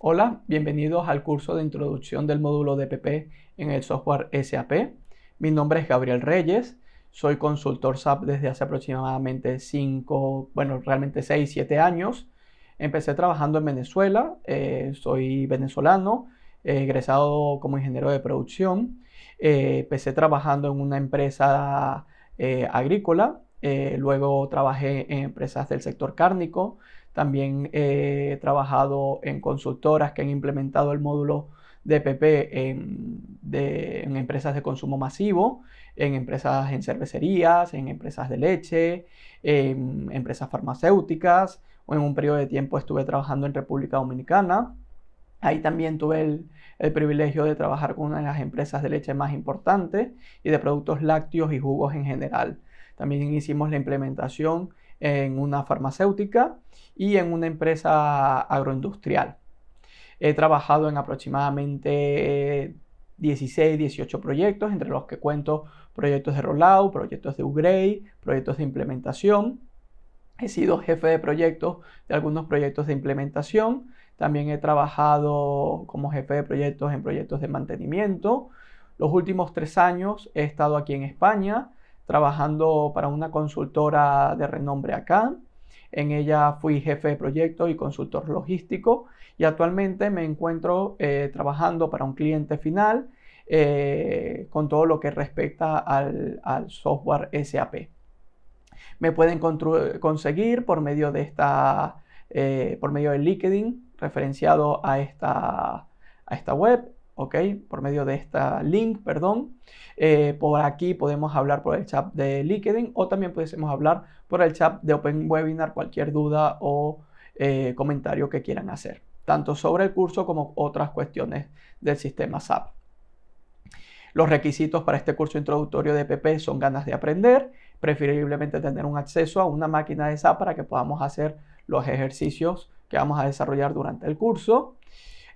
Hola, bienvenidos al curso de introducción del módulo DPP en el software SAP. Mi nombre es Gabriel Reyes, soy consultor SAP desde hace aproximadamente 5, bueno, realmente 6, 7 años. Empecé trabajando en Venezuela, eh, soy venezolano, egresado como ingeniero de producción. Eh, empecé trabajando en una empresa eh, agrícola, luego trabajé en empresas del sector cárnico, también eh, he trabajado en consultoras que han implementado el módulo DPP en, en empresas de consumo masivo, en empresas en cervecerías, en empresas de leche, en empresas farmacéuticas. en un periodo de tiempo estuve trabajando en República Dominicana. Ahí también tuve el, el, privilegio de trabajar con una de las empresas de leche más importantes y de productos lácteos y jugos en general. También hicimos la implementación en una farmacéutica y en una empresa agroindustrial. He trabajado en aproximadamente 16, eh, 18 proyectos, entre los que cuento proyectos de rollout, proyectos de upgrade, proyectos de implementación. He sido jefe de proyectos de algunos proyectos de implementación. También he trabajado como jefe de proyectos en proyectos de mantenimiento. Los últimos tres años he estado aquí en España trabajando para una consultora de renombre acá. En ella fui jefe de proyecto y consultor logístico y actualmente me encuentro eh, trabajando para un cliente final eh, con todo lo que respecta al, software SAP. Me pueden conseguir por medio de esta, eh, por medio de LinkedIn referenciado a esta, a esta web ¿ok? Por medio de esta link, perdón. Eh, por aquí podemos hablar por el chat de LinkedIn o también pudiésemos hablar por el chat de Open Webinar, cualquier duda o eh, comentario que quieran hacer, tanto sobre el curso como otras cuestiones del sistema SAP. Los requisitos para este curso introductorio de PP son ganas de aprender, preferiblemente tener un acceso a una máquina de SAP para que podamos hacer los ejercicios que vamos a desarrollar durante el curso.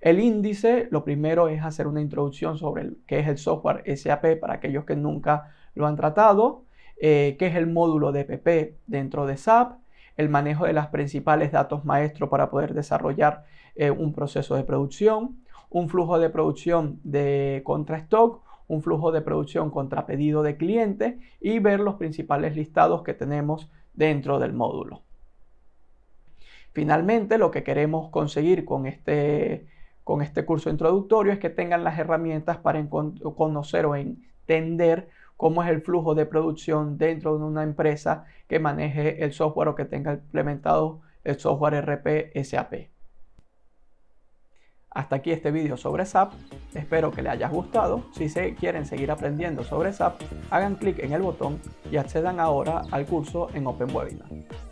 El índice, lo primero es hacer una introducción sobre qué es el software SAP para aquellos que nunca lo han tratado, eh, qué es el módulo de PP dentro de SAP, el manejo de las principales datos maestro para poder desarrollar eh, un proceso de producción, un flujo de producción de contra stock, un flujo de producción contra pedido de cliente y ver los principales listados que tenemos dentro del módulo. Finalmente, lo que queremos conseguir con este con este curso introductorio es que tengan las herramientas para conocer o entender cómo es el flujo de producción dentro de una empresa que maneje el software o que tenga implementado el software RPSAP. SAP. Hasta aquí este vídeo sobre SAP, espero que les haya gustado. Si se quieren seguir aprendiendo sobre SAP, hagan clic en el botón y accedan ahora al curso en Open Webinar.